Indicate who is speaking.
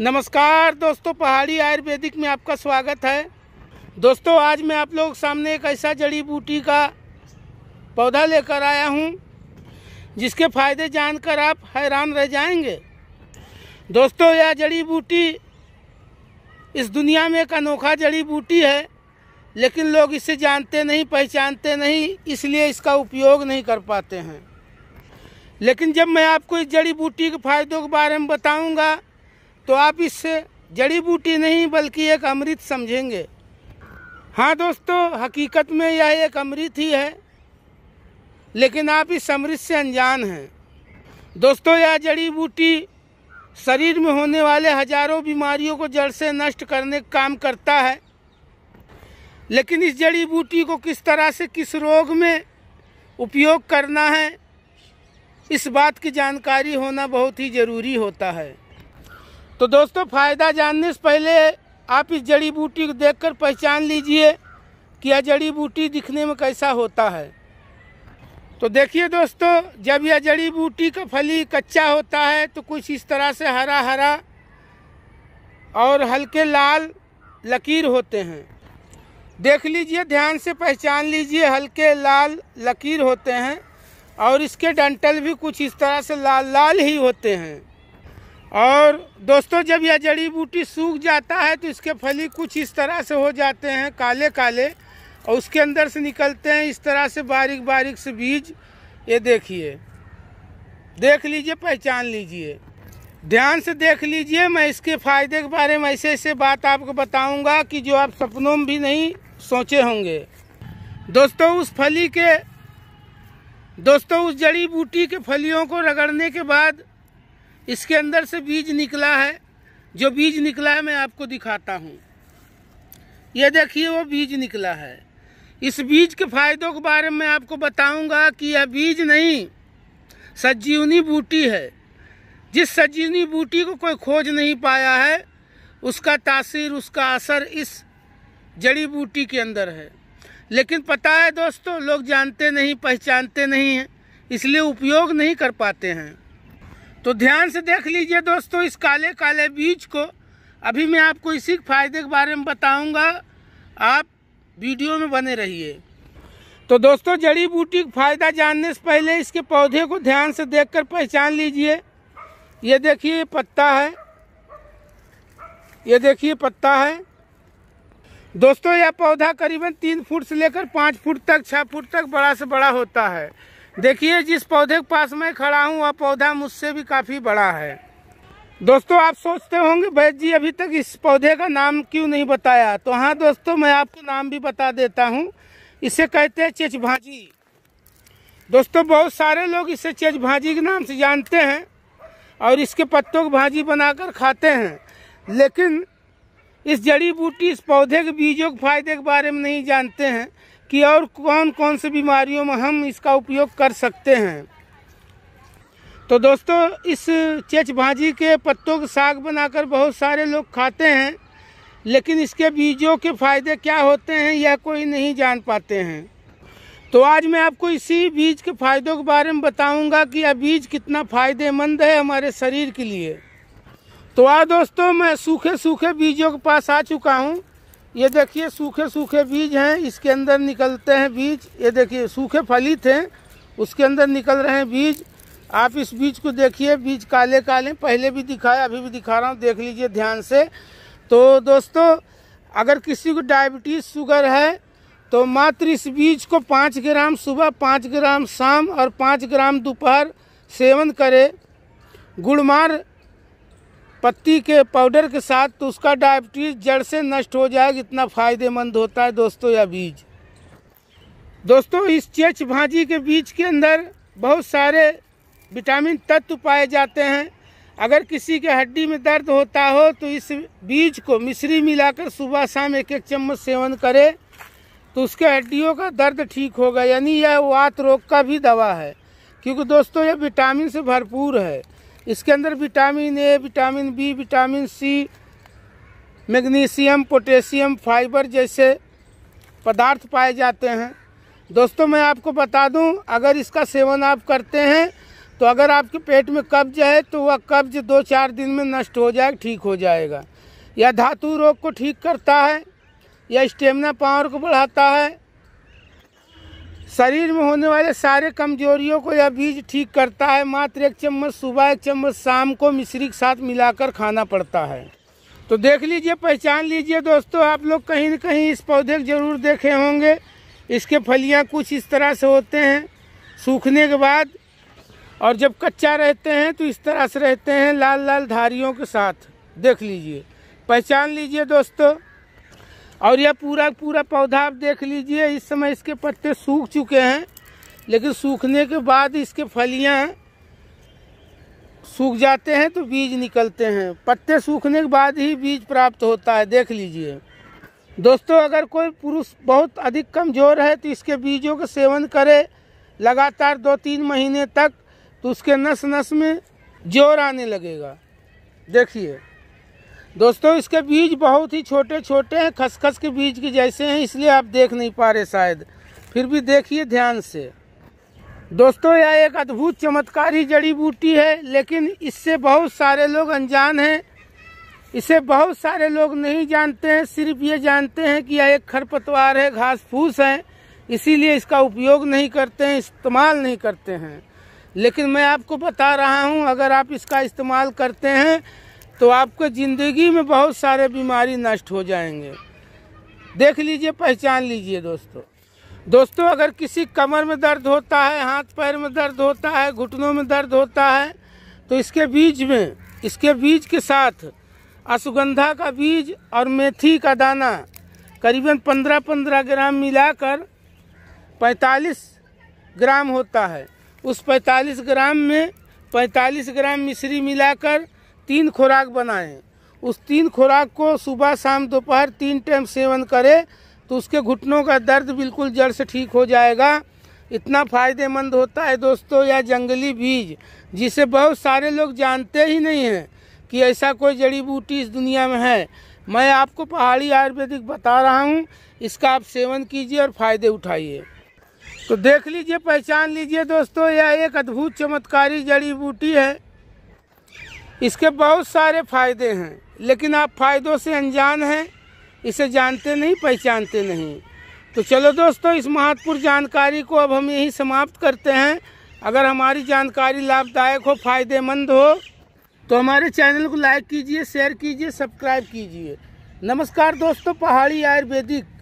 Speaker 1: नमस्कार दोस्तों पहाड़ी आयुर्वेदिक में आपका स्वागत है दोस्तों आज मैं आप लोग सामने एक ऐसा जड़ी बूटी का पौधा लेकर आया हूं जिसके फायदे जानकर आप हैरान रह जाएंगे दोस्तों यह जड़ी बूटी इस दुनिया में एक अनोखा जड़ी बूटी है लेकिन लोग इसे जानते नहीं पहचानते नहीं इसलिए इसका उपयोग नहीं कर पाते हैं लेकिन जब मैं आपको इस जड़ी बूटी के फायदों के बारे में बताऊंगा तो आप इससे जड़ी बूटी नहीं बल्कि एक अमृत समझेंगे हाँ दोस्तों हकीकत में यह एक अमृत ही है लेकिन आप इस अमृत से अनजान हैं दोस्तों यह जड़ी बूटी शरीर में होने वाले हजारों बीमारियों को जड़ से नष्ट करने का काम करता है लेकिन इस जड़ी बूटी को किस तरह से किस रोग में उपयोग करना है इस बात की जानकारी होना बहुत ही ज़रूरी होता है तो दोस्तों फ़ायदा जानने से पहले आप इस जड़ी बूटी को देखकर पहचान लीजिए कि यह जड़ी बूटी दिखने में कैसा होता है तो देखिए दोस्तों जब यह जड़ी बूटी का फली कच्चा होता है तो कुछ इस तरह से हरा हरा और हल्के लाल लकीर होते हैं देख लीजिए ध्यान से पहचान लीजिए हल्के लाल लकीर होते हैं और इसके डंटल भी कुछ इस तरह से लाल लाल ही होते हैं और दोस्तों जब यह जड़ी बूटी सूख जाता है तो इसके फली कुछ इस तरह से हो जाते हैं काले काले और उसके अंदर से निकलते हैं इस तरह से बारीक बारीक से बीज ये देखिए देख लीजिए पहचान लीजिए ध्यान से देख लीजिए मैं इसके फायदे के बारे में ऐसे ऐसे बात आपको बताऊंगा कि जो आप सपनों में भी नहीं सोचे होंगे दोस्तों उस फली के दोस्तों उस जड़ी बूटी के फलियों को रगड़ने के बाद इसके अंदर से बीज निकला है जो बीज निकला है मैं आपको दिखाता हूँ ये देखिए वो बीज निकला है इस बीज के फायदों के बारे में आपको बताऊंगा कि यह बीज नहीं सजीवनी बूटी है जिस सजीवनी बूटी को कोई खोज नहीं पाया है उसका तासीर उसका असर इस जड़ी बूटी के अंदर है लेकिन पता है दोस्तों लोग जानते नहीं पहचानते नहीं हैं इसलिए उपयोग नहीं कर पाते हैं तो ध्यान से देख लीजिए दोस्तों इस काले काले बीज को अभी मैं आपको इसी फायदे के बारे में बताऊंगा आप वीडियो में बने रहिए तो दोस्तों जड़ी बूटी का फायदा जानने से पहले इसके पौधे को ध्यान से देखकर पहचान लीजिए ये देखिए पत्ता है ये देखिए पत्ता है दोस्तों यह पौधा करीबन तीन फुट से लेकर पाँच फुट तक छः फुट तक बड़ा से बड़ा होता है देखिए जिस पौधे के पास मैं खड़ा हूँ वह पौधा मुझसे भी काफ़ी बड़ा है दोस्तों आप सोचते होंगे वैद जी अभी तक इस पौधे का नाम क्यों नहीं बताया तो हाँ दोस्तों मैं आपको नाम भी बता देता हूँ इसे कहते हैं चेचभाजी दोस्तों बहुत सारे लोग इसे चेच भाजी के नाम से जानते हैं और इसके पत्तों की भाजी बनाकर खाते हैं लेकिन इस जड़ी बूटी इस पौधे के बीजों के फायदे के बारे में नहीं जानते हैं कि और कौन कौन से बीमारियों में हम इसका उपयोग कर सकते हैं तो दोस्तों इस चेच भाजी के पत्तों का साग बनाकर बहुत सारे लोग खाते हैं लेकिन इसके बीजों के फायदे क्या होते हैं यह कोई नहीं जान पाते हैं तो आज मैं आपको इसी बीज के फायदों के बारे में बताऊंगा कि यह बीज कितना फायदेमंद है हमारे शरीर के लिए तो आज दोस्तों मैं सूखे सूखे बीजों के पास आ चुका हूँ ये देखिए सूखे सूखे बीज हैं इसके अंदर निकलते हैं बीज ये देखिए सूखे फलित हैं उसके अंदर निकल रहे हैं बीज आप इस बीज को देखिए बीज काले काले पहले भी दिखाया अभी भी दिखा रहा हूँ देख लीजिए ध्यान से तो दोस्तों अगर किसी को डायबिटीज़ शुगर है तो मात्र इस बीज को पाँच ग्राम सुबह पाँच ग्राम शाम और पाँच ग्राम दोपहर सेवन करें गुड़मार पत्ती के पाउडर के साथ तो उसका डायबिटीज़ जड़ से नष्ट हो जाएगा इतना फ़ायदेमंद होता है दोस्तों यह बीज दोस्तों इस चेच भाजी के बीज के अंदर बहुत सारे विटामिन तत्व पाए जाते हैं अगर किसी के हड्डी में दर्द होता हो तो इस बीज को मिश्री मिलाकर सुबह शाम एक एक चम्मच सेवन करें तो उसके हड्डियों का दर्द ठीक होगा यानी यह वात रोग का भी दवा है क्योंकि दोस्तों यह विटामिन से भरपूर है इसके अंदर vitamin A vitamin B vitamin C magnesium potassium fibre जैसे पदार्थ पाए जाते हैं दोस्तों मैं आपको बता दूं अगर इसका सेवन आप करते हैं तो अगर आपके पेट में कब्ज है तो वह कब्ज दो चार दिन में नष्ट हो जाए ठीक हो जाएगा यह धातु रोग को ठीक करता है यह स्टेमिना पावर को बढ़ाता है शरीर में होने वाले सारे कमजोरियों को यह बीज ठीक करता है मात्र एक चम्मच सुबह एक चम्मच शाम को मिश्री के साथ मिलाकर खाना पड़ता है तो देख लीजिए पहचान लीजिए दोस्तों आप लोग कहीं ना कहीं इस पौधे को जरूर देखे होंगे इसके फलियां कुछ इस तरह से होते हैं सूखने के बाद और जब कच्चा रहते हैं तो इस तरह से रहते हैं लाल लाल धारियों के साथ देख लीजिए पहचान लीजिए दोस्तों और यह पूरा पूरा पौधा आप देख लीजिए इस समय इसके पत्ते सूख चुके हैं लेकिन सूखने के बाद इसके फलियां सूख जाते हैं तो बीज निकलते हैं पत्ते सूखने के बाद ही बीज प्राप्त होता है देख लीजिए दोस्तों अगर कोई पुरुष बहुत अधिक कमज़ोर है तो इसके बीजों का सेवन करे लगातार दो तीन महीने तक तो उसके नस नस में जोर आने लगेगा देखिए दोस्तों इसके बीज बहुत ही छोटे छोटे हैं खसखस के बीज के जैसे हैं इसलिए आप देख नहीं पा रहे शायद फिर भी देखिए ध्यान से दोस्तों यह एक अद्भुत चमत्कारी जड़ी बूटी है लेकिन इससे बहुत सारे लोग अनजान हैं इसे बहुत सारे लोग नहीं जानते हैं सिर्फ ये जानते हैं कि यह एक खरपतवार है घास फूस है इसीलिए इसका उपयोग नहीं करते हैं इस्तेमाल नहीं करते हैं लेकिन मैं आपको बता रहा हूँ अगर आप इसका इस्तेमाल करते हैं तो आपके ज़िंदगी में बहुत सारे बीमारी नष्ट हो जाएंगे देख लीजिए पहचान लीजिए दोस्तों दोस्तों अगर किसी कमर में दर्द होता है हाथ पैर में दर्द होता है घुटनों में दर्द होता है तो इसके बीज में इसके बीज के साथ अश्वगंधा का बीज और मेथी का दाना करीबन 15-15 ग्राम मिलाकर 45 ग्राम होता है उस 45 ग्राम में 45 ग्राम मिश्री मिलाकर तीन खुराक बनाएं उस तीन खुराक को सुबह शाम दोपहर तीन टाइम सेवन करें तो उसके घुटनों का दर्द बिल्कुल जड़ से ठीक हो जाएगा इतना फ़ायदेमंद होता है दोस्तों यह जंगली बीज जिसे बहुत सारे लोग जानते ही नहीं हैं कि ऐसा कोई जड़ी बूटी इस दुनिया में है मैं आपको पहाड़ी आयुर्वेदिक बता रहा हूँ इसका आप सेवन कीजिए और फ़ायदे उठाइए तो देख लीजिए पहचान लीजिए दोस्तों यह एक अद्भुत चमत्कारी जड़ी बूटी है इसके बहुत सारे फायदे हैं लेकिन आप फायदों से अनजान हैं इसे जानते नहीं पहचानते नहीं तो चलो दोस्तों इस महत्वपूर्ण जानकारी को अब हम यही समाप्त करते हैं अगर हमारी जानकारी लाभदायक हो फायदेमंद हो तो हमारे चैनल को लाइक कीजिए शेयर कीजिए सब्सक्राइब कीजिए नमस्कार दोस्तों पहाड़ी आयुर्वेदिक